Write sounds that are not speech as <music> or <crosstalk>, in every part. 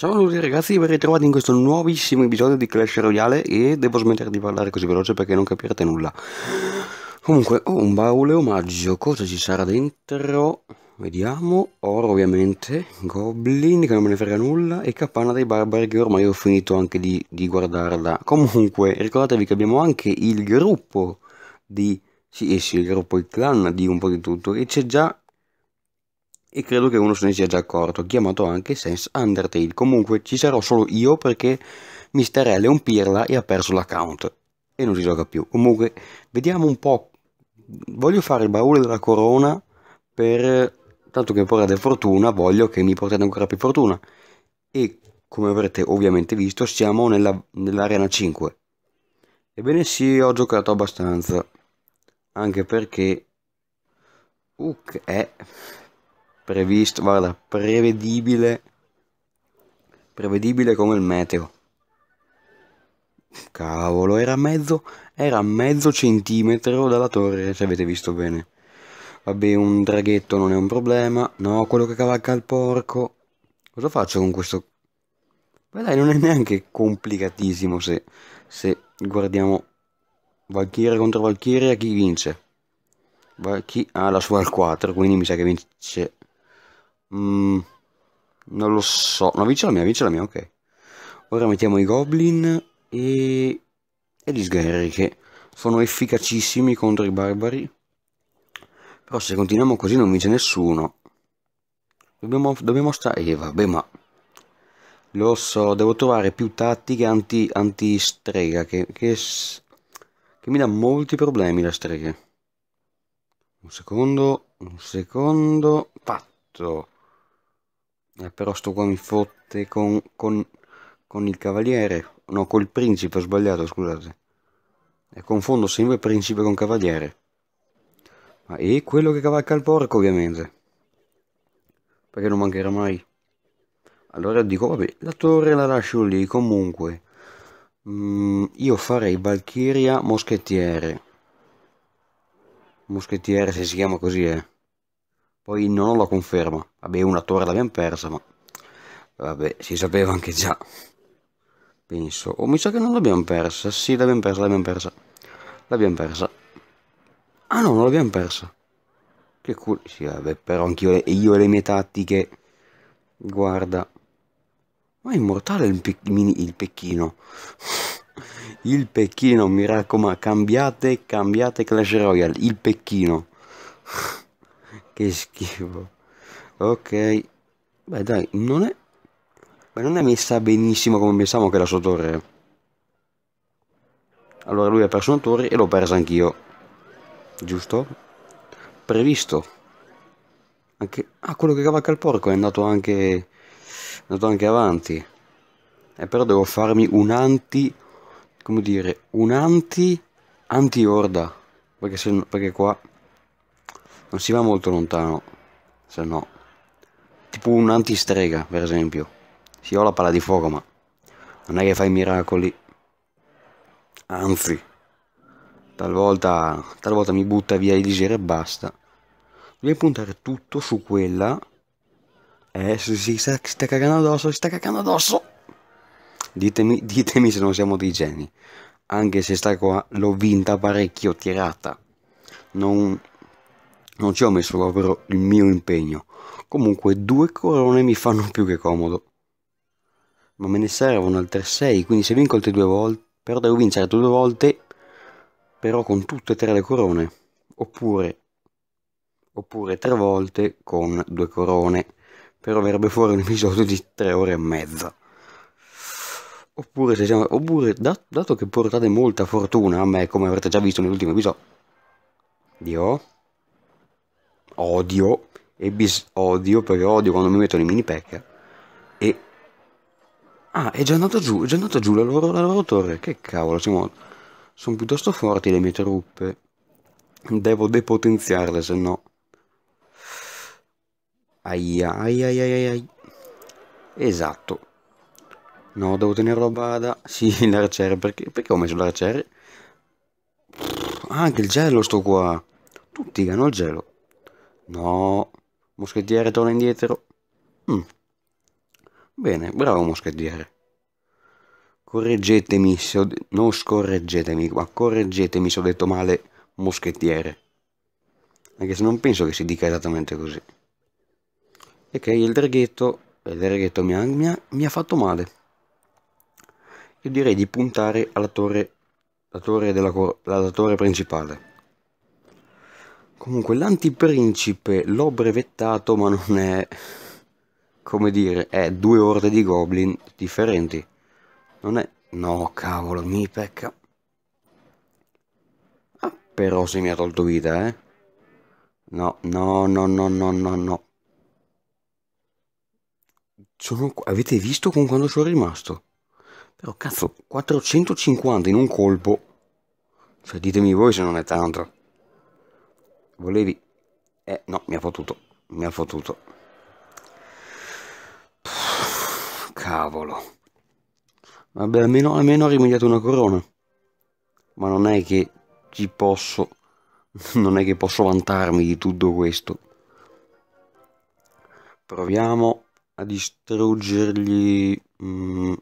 Ciao a tutti ragazzi, ben ritrovati in questo nuovissimo episodio di Clash Royale e devo smettere di parlare così veloce perché non capirete nulla. Comunque, ho oh, un baule omaggio, cosa ci sarà dentro? Vediamo, oro ovviamente, goblin che non me ne frega nulla e capanna dei barbari che ormai ho finito anche di, di guardarla. Comunque, ricordatevi che abbiamo anche il gruppo di... Sì, eh sì, il gruppo, il clan di un po' di tutto e c'è già e credo che uno se ne sia già accorto, chiamato anche Sense Undertale. Comunque ci sarò solo io perché Mister L è un pirla e ha perso l'account e non si gioca più. Comunque vediamo un po', voglio fare il baule della corona per, tanto che portate fortuna, voglio che mi portate ancora più fortuna. E come avrete ovviamente visto siamo nell'arena 5. Ebbene sì, ho giocato abbastanza, anche perché... Uh, okay previsto, guarda, prevedibile, prevedibile come il meteo. Cavolo, era mezzo, era mezzo centimetro dalla torre, se avete visto bene. Vabbè, un draghetto non è un problema. No, quello che cavalca il porco. Cosa faccio con questo? Beh dai, non è neanche complicatissimo se, se guardiamo Valchiria contro Valchiria, chi vince? Chi ha ah, la sua al 4, quindi mi sa che vince Mm, non lo so. No, vince la mia, vince la mia, ok. Ora mettiamo i goblin e, e gli sgherri che sono efficacissimi contro i barbari. Però se continuiamo così non vince nessuno. Dobbiamo, dobbiamo stare... Eh, vabbè, ma... Lo so, devo trovare più tattiche anti-strega, anti che, che, che mi dà molti problemi la strega. Un secondo, un secondo, fatto. Eh, però sto qua mi fotte con, con, con il cavaliere. No, col principe, ho sbagliato, scusate. E eh, confondo sempre principe con cavaliere. Ma e quello che cavalca il porco, ovviamente. Perché non mancherà mai. Allora dico, vabbè, la torre la lascio lì, comunque. Mm, io farei Valchiria moschettiere. Moschettiere, se si chiama così, eh. Poi non ho la conferma. Vabbè, una torre l'abbiamo persa, ma... Vabbè, si sapeva anche già. Penso. oh, mi sa che non l'abbiamo persa. Sì, l'abbiamo persa, l'abbiamo persa. L'abbiamo persa. Ah no, non l'abbiamo persa. Che culo. Sì, vabbè, però anch'io e io e le mie tattiche. Guarda. Ma è immortale il, pe... il pecchino. <laughs> il pecchino, mi raccomando. Cambiate, cambiate Clash Royale. Il pecchino. <laughs> che schifo ok beh dai non è ma non è messa benissimo come pensavo che la sua torre allora lui ha perso una torre e l'ho persa anch'io giusto? previsto anche ah quello che cavalca il porco è andato anche è andato anche avanti e eh, però devo farmi un anti come dire un anti anti orda perché, se, perché qua non si va molto lontano se no tipo un antistrega per esempio si ho la palla di fuoco ma non è che fai miracoli anzi talvolta, talvolta mi butta via i disegno e basta devi puntare tutto su quella eh si, si, sta, si sta cagando addosso si sta cagando addosso ditemi, ditemi se non siamo dei geni anche se sta qua l'ho vinta parecchio tirata non non ci ho messo proprio il mio impegno. Comunque due corone mi fanno più che comodo. Ma me ne servono altre 6, quindi se vinco altre due volte... Però devo vincere altre due volte, però con tutte e tre le corone. Oppure... Oppure tre volte con due corone. Però verrebbe fuori un episodio di tre ore e mezza. Oppure, se siamo, oppure dat, dato che portate molta fortuna a me, come avrete già visto nell'ultimo episodio, Dio odio e bis odio perché odio quando mi mettono i mini pack e ah è già andato giù è già andata giù la loro, la loro torre che cavolo siamo sono piuttosto forti le mie truppe devo depotenziarle se no aia aia aia aia esatto no devo tenerlo a bada <laughs> sì l'arciere perché, perché ho messo l'arciere ah, anche il gelo sto qua tutti hanno il gelo No. Moschettiere torna indietro. Mm. Bene, bravo moschettiere. Correggetemi se ho... Non scorreggetemi, ma correggetemi se ho detto male moschettiere. Anche se non penso che si dica esattamente così. Ok, il draghetto... Il draghetto mi ha, mi ha, mi ha fatto male. Io direi di puntare alla torre... La torre, della, la, la torre principale. Comunque l'antiprincipe l'ho brevettato ma non è, come dire, è due orde di goblin differenti. Non è... No cavolo, mi pecca. Ah, però se mi ha tolto vita, eh. No, no, no, no, no, no, no. Sono... Avete visto con quando sono rimasto? Però cazzo, 450 in un colpo. Cioè ditemi voi se non è tanto volevi... Eh, no, mi ha fottuto, mi ha fottuto. cavolo. Vabbè, almeno, almeno ho rimediato una corona. Ma non è che ci posso... <laughs> Non è che posso vantarmi di tutto questo. Proviamo a distruggergli... Mm,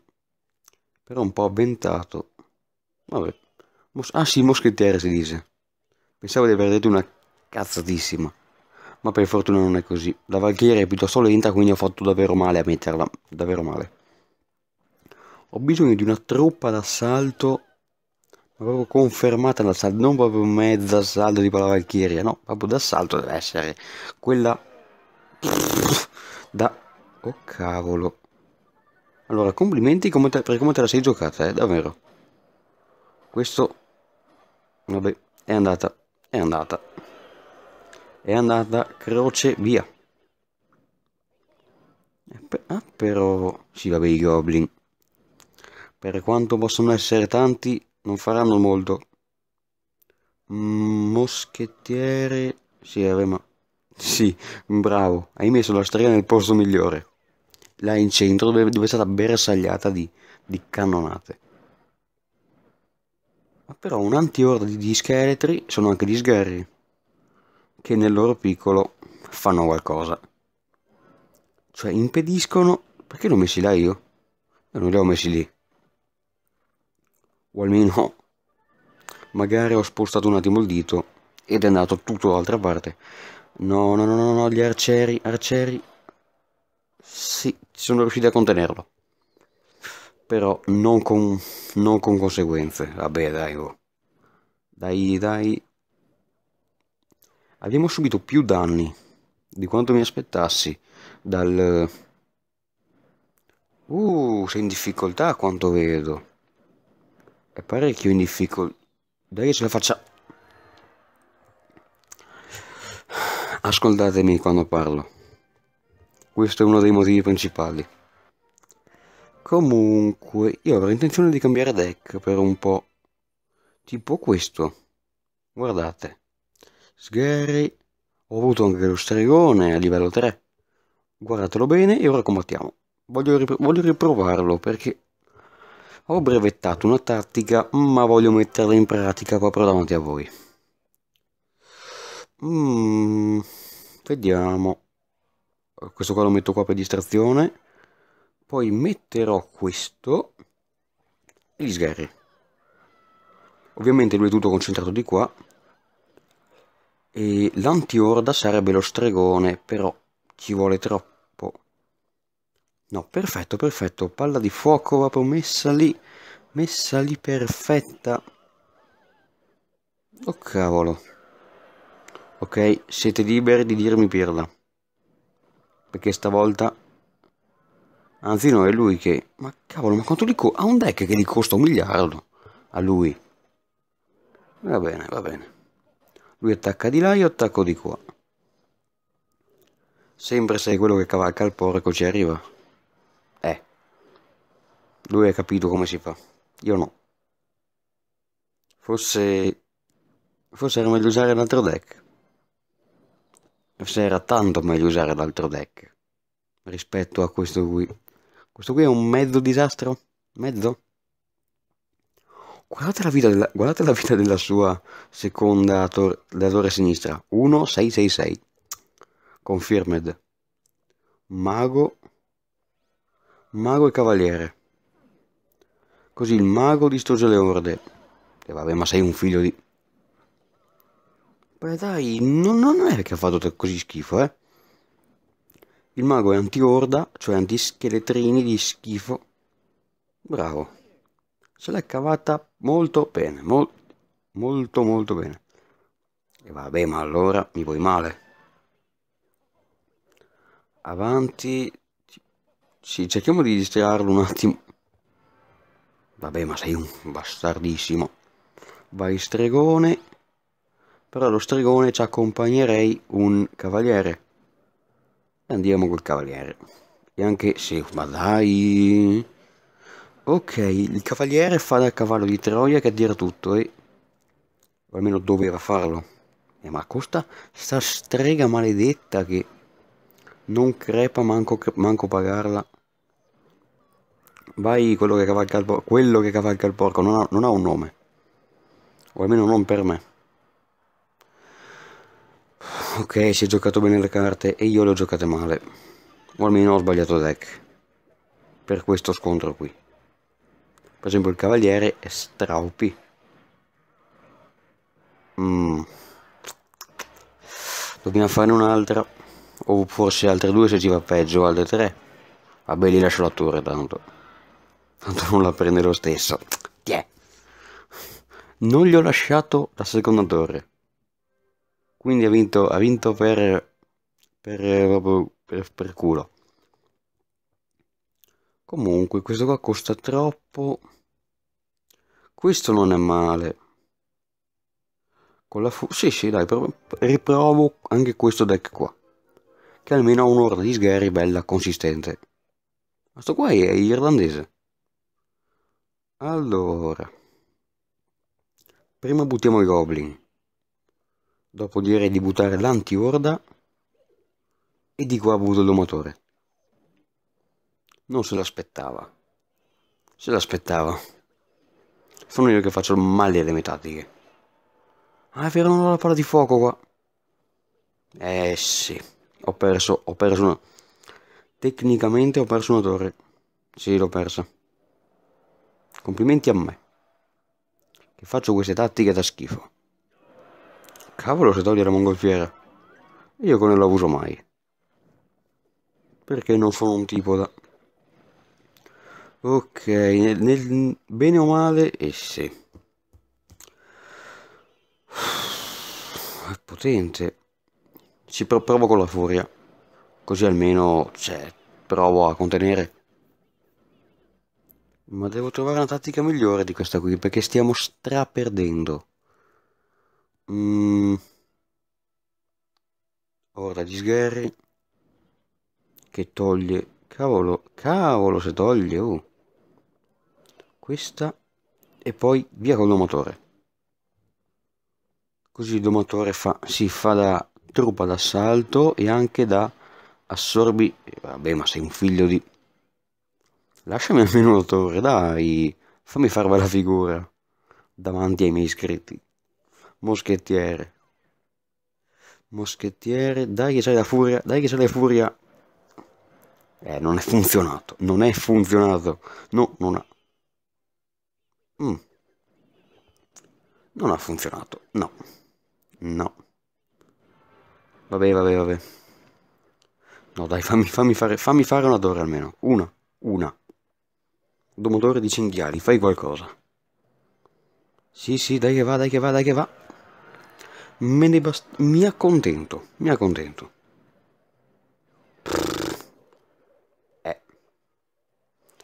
però un po' avventato. Vabbè. ah sì, moschettiere si dice. Pensavo di aver detto una Cazzatissima. Ma per fortuna non è così. La Valchiria è piuttosto lenta, quindi ho fatto davvero male a metterla. Davvero male. Ho bisogno di una truppa d'assalto. Ma proprio confermata d'assalto. Non proprio mezza assalto tipo la Valchiria. Eh, no, proprio d'assalto deve essere. Quella... Da... Oh cavolo. Allora, complimenti come te, per come te la sei giocata, eh, davvero. Questo... Vabbè, è andata. È andata è andata crocevia. Ah, però... Sì, vabbè, i goblin. Per quanto possono essere tanti, non faranno molto. Mm, moschettiere... Sì, avremo... Sì, bravo. Hai messo la strega nel posto migliore. Là in centro, dove, dove è stata bersagliata di, di cannonate. Ma però un antiorda di scheletri sono anche di sgarri che nel loro piccolo fanno qualcosa. Cioè impediscono... Perché l'ho messi là io? Io non li ho messi lì. O almeno magari ho spostato un attimo il dito ed è andato tutto dall'altra parte. No, no, no, no, no, gli arcieri, arcieri. Sì, sono riusciti a contenerlo. Però non con, non con conseguenze. Vabbè, dai, oh. Dai, dai, Abbiamo subito più danni di quanto mi aspettassi dal... Uh, sei in difficoltà quanto vedo. È parecchio in difficoltà. Dai che ce la faccia... Ascoltatemi quando parlo. Questo è uno dei motivi principali. Comunque, io avrei intenzione di cambiare deck per un po'. Tipo questo. Guardate. Sgherry. Ho avuto anche lo stregone a livello 3. Guardatelo bene e ora combattiamo. Voglio, ripro voglio riprovarlo perché ho brevettato una tattica ma voglio metterla in pratica proprio davanti a voi. Mm, vediamo. Questo qua lo metto qua per distrazione. Poi metterò questo e gli sgherri. Ovviamente lui è tutto concentrato di qua e l'anti-orda sarebbe lo stregone, però ci vuole troppo. No, perfetto, perfetto. Palla di fuoco va messa lì. Messa lì perfetta. Oh cavolo. Ok, siete liberi di dirmi pirla. Perché stavolta... Anzi no, è lui che... Ma cavolo, ma quanto li costa? Ha un deck che gli costa un miliardo. A lui. Va bene, va bene. Lui attacca di là, io attacco di qua. Sempre sei quello che cavalca il porco ci arriva. Eh. Lui ha capito come si fa. Io no. Forse... Forse era meglio usare un altro deck. Forse era tanto meglio usare l'altro deck. Rispetto a questo qui. Questo qui è un mezzo disastro. Mezzo? Guardate la, della, guardate la vita della, sua seconda tor della torre sinistra. 1666. Confirmed. Mago. Mago e cavaliere. Così il mago distrugge le orde. E vabbè, ma sei un figlio di... Beh dai, non, non è che ha fatto così schifo, eh. Il mago è anti-orda, cioè anti-scheletrini di schifo. Bravo se l'è cavata molto bene, mol molto molto bene. E vabbè, ma allora mi vuoi male? Avanti. Sì, cerchiamo di distrarlo un attimo. Vabbè, ma sei un bastardissimo. Vai stregone. Però lo stregone ci accompagnerei un cavaliere. Andiamo col cavaliere. E anche se... ma dai... Ok, il cavaliere fa da cavallo di Troia che a dire tutto e... Eh. O almeno doveva farlo. Eh, ma costa sta strega maledetta che non crepa manco, manco pagarla. Vai quello che cavalca il porco, quello che cavalca il porco, non ha, non ha un nome. O almeno non per me. Ok, si è giocato bene le carte e io le ho giocate male. O almeno ho sbagliato deck. Per questo scontro qui per esempio il cavaliere è straupi mm. dobbiamo fare un'altra o forse altre due se ci va peggio altre tre vabbè li lascio la torre tanto tanto non la prende lo stesso yeah. non gli ho lasciato la seconda torre quindi ha vinto, ha vinto per per, eh, per, per culo comunque questo qua costa troppo questo non è male. Con la fu... Sì, sì, dai, riprovo anche questo deck qua. Che almeno ha un'ora di sgherri bella, consistente. Ma sto qua è irlandese. Allora. Prima buttiamo i goblin. Dopo direi di buttare l'anti-orda. E di qua butto il domatore. Non se l'aspettava. Se l'aspettava. Sono io che faccio il male alle mie tattiche. Ah, è vero, non ho la palla di fuoco qua. Eh sì, ho perso, ho perso una... Tecnicamente ho perso una torre. Sì, l'ho persa. Complimenti a me. Che faccio queste tattiche da schifo. Cavolo se toglie la mongolfiera. Io che non la uso mai. Perché non sono un tipo da... Ok, nel, nel, bene o male eh sì È potente. Ci pro provo con la furia. Così almeno, cioè, provo a contenere. Ma devo trovare una tattica migliore di questa qui, perché stiamo straperdendo. Mm. Ora di sgherri. Che toglie. Cavolo, cavolo se toglie, oh questa e poi via con il domatore così il domatore fa, si fa da truppa d'assalto e anche da assorbi eh, vabbè ma sei un figlio di lasciami almeno l'autore dai fammi far bella figura davanti ai miei iscritti moschettiere moschettiere dai che sei la furia dai che sei la furia eh non è funzionato non è funzionato no non ha Mm. Non ha funzionato, no. No. Vabbè, vabbè, vabbè. No, dai, fammi, fammi, fare, fammi fare una d'ora almeno. Una, una. Domodore di cinghiali, fai qualcosa. Sì, sì, dai che va, dai che va, dai che va. Me ne basta... Mi accontento, mi accontento. Eh.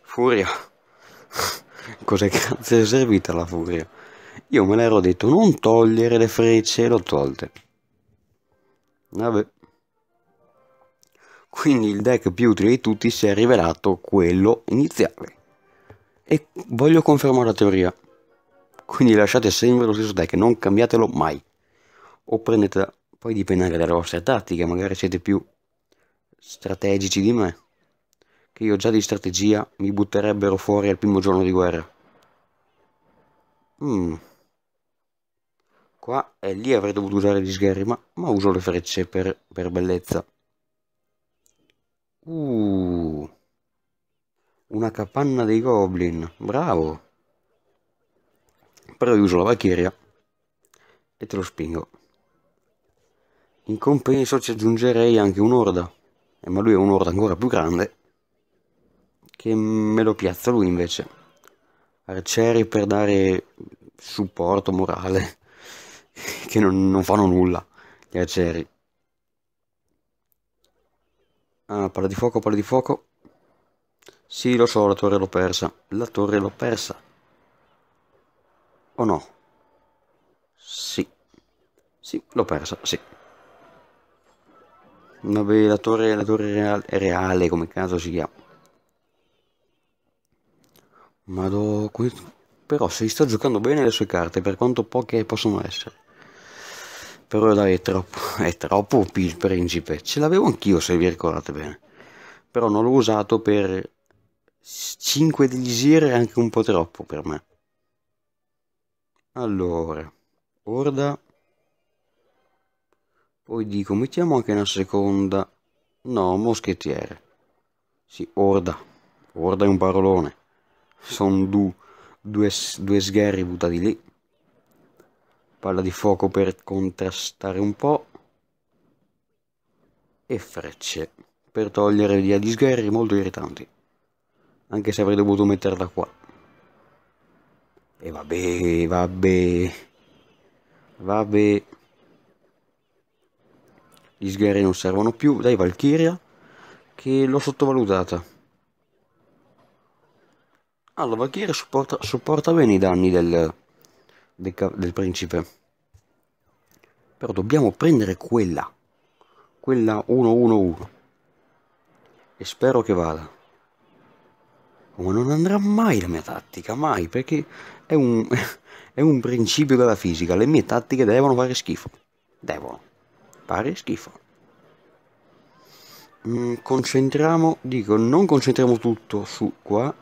Furia. Cos'è cazzo <laughs> è servita la furia? Io me l'ero detto non togliere le frecce e l'ho tolte. Vabbè. Quindi il deck più utile di tutti si è rivelato quello iniziale. E voglio confermare la teoria. Quindi lasciate sempre lo stesso deck, non cambiatelo mai. O prendete, poi dipende anche dalle vostre tattiche, magari siete più strategici di me che io già di strategia mi butterebbero fuori al primo giorno di guerra. Mm. Qua e lì avrei dovuto usare gli sgherri, ma, ma uso le frecce per, per bellezza. Uh, una capanna dei goblin, bravo. Però io uso la valchiria e te lo spingo. In compenso ci aggiungerei anche un'orda, eh, ma lui è un'orda ancora più grande che me lo piazza lui invece. Arcieri eh, per dare supporto morale, <laughs> che non, non fanno nulla, gli arcieri. Ah, palla di fuoco, palla di fuoco. Sì, lo so, la torre l'ho persa. La torre l'ho persa. O no? Sì. Sì, l'ho persa, sì. Vabbè, la torre, la torre reale, reale come caso si chiama. Mado... Però si sta giocando bene le sue carte, per quanto poche possono essere. Però dai, è troppo, <laughs> è troppo il principe. Ce l'avevo anch'io, se vi ricordate bene. Però non l'ho usato per 5 delisir è anche un po' troppo per me. Allora, orda. Poi dico, mettiamo anche una seconda. No, moschettiere. Sì, orda. Orda è un parolone sono due, due, due sgherri buttati lì palla di fuoco per contrastare un po' e frecce per togliere via gli sgherri molto irritanti anche se avrei dovuto metterla qua e vabbè vabbè vabbè gli sgherri non servono più dai Valkyria che l'ho sottovalutata allora, Valkyrie supporta, supporta, bene i danni del, del, del, principe. Però dobbiamo prendere quella. Quella 1-1-1. E spero che vada. Ma non andrà mai la mia tattica, mai, perché è un, <laughs> è un principio della fisica. Le mie tattiche devono fare schifo. Devono fare schifo. Mm, concentriamo, dico, non concentriamo tutto su qua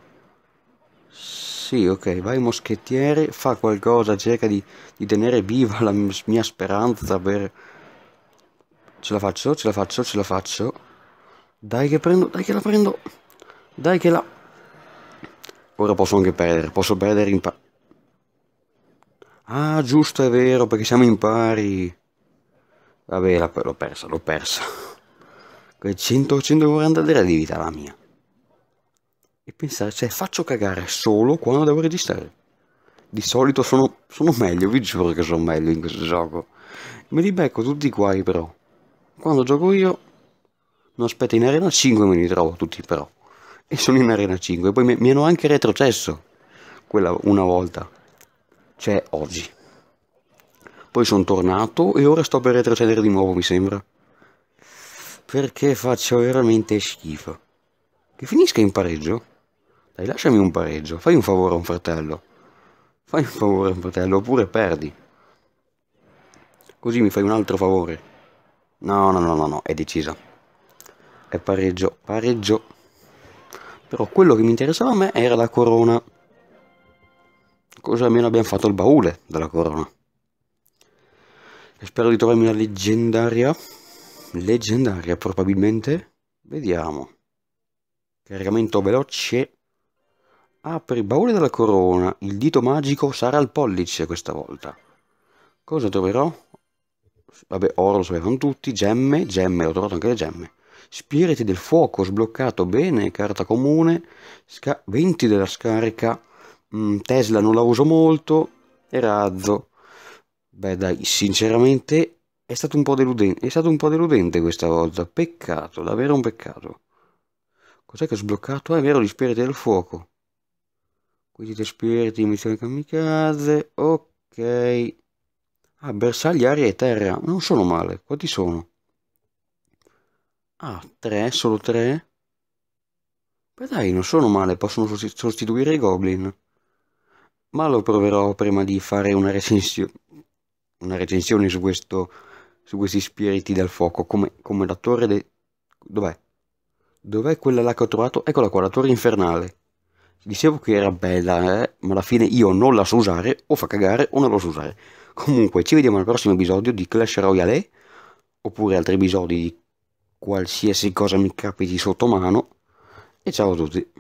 sì, ok, vai moschettiere, fa qualcosa, cerca di, di tenere viva la mia speranza per... Ce la faccio, ce la faccio, ce la faccio. Dai che prendo, dai che la prendo. Dai che la... Ora posso anche perdere, posso perdere in pa... Ah, giusto, è vero, perché siamo in pari. Vabbè, l'ho persa, l'ho persa. 100, 143 di vita la mia e pensare, cioè faccio cagare solo quando devo registrare. Di solito sono, sono meglio, vi giuro che sono meglio in questo gioco. Mi ribecco tutti i guai però. Quando gioco io, non aspetto in arena 5 me li trovo tutti però. E sono in arena 5, poi mi, mi hanno anche retrocesso quella una volta, cioè oggi. Poi sono tornato e ora sto per retrocedere di nuovo, mi sembra. Perché faccio veramente schifo. Che finisca in pareggio? Dai, lasciami un pareggio, fai un favore a un fratello. Fai un favore a un fratello, oppure perdi. Così mi fai un altro favore. No, no, no, no, no, è decisa. È pareggio, pareggio. Però quello che mi interessava a me era la corona. Cosa almeno abbiamo fatto il baule della corona. E spero di trovarmi una leggendaria. Leggendaria, probabilmente. Vediamo. Caricamento veloce. Apri il baule della corona, il dito magico sarà il pollice questa volta. Cosa troverò? Vabbè, oro lo sapevano tutti, gemme, gemme, ho trovato anche le gemme. Spiriti del fuoco, sbloccato, bene, carta comune, 20 della scarica, mm, Tesla non la uso molto, e razzo. Beh dai, sinceramente è stato un po' deludente, è stato un po' deludente questa volta, peccato, davvero un peccato. Cos'è che ho sbloccato? Ah, è vero, gli spiriti del fuoco. Acquisite spiriti, missione kamikaze, ok. Ah, bersagli aria e terra, non sono male, quanti sono? Ah, tre, solo tre? Beh dai, non sono male, possono sostituire i goblin. Ma lo proverò prima di fare una recensione, una recensione su, questo, su questi spiriti del fuoco, come, come la torre del... Dov'è? Dov'è quella là che ho trovato? Eccola qua, la torre infernale. Dicevo che era bella, eh? ma alla fine io non la so usare, o fa cagare o non la so usare. Comunque, ci vediamo al prossimo episodio di Clash Royale, oppure altri episodi di qualsiasi cosa mi capiti sotto mano. E ciao a tutti.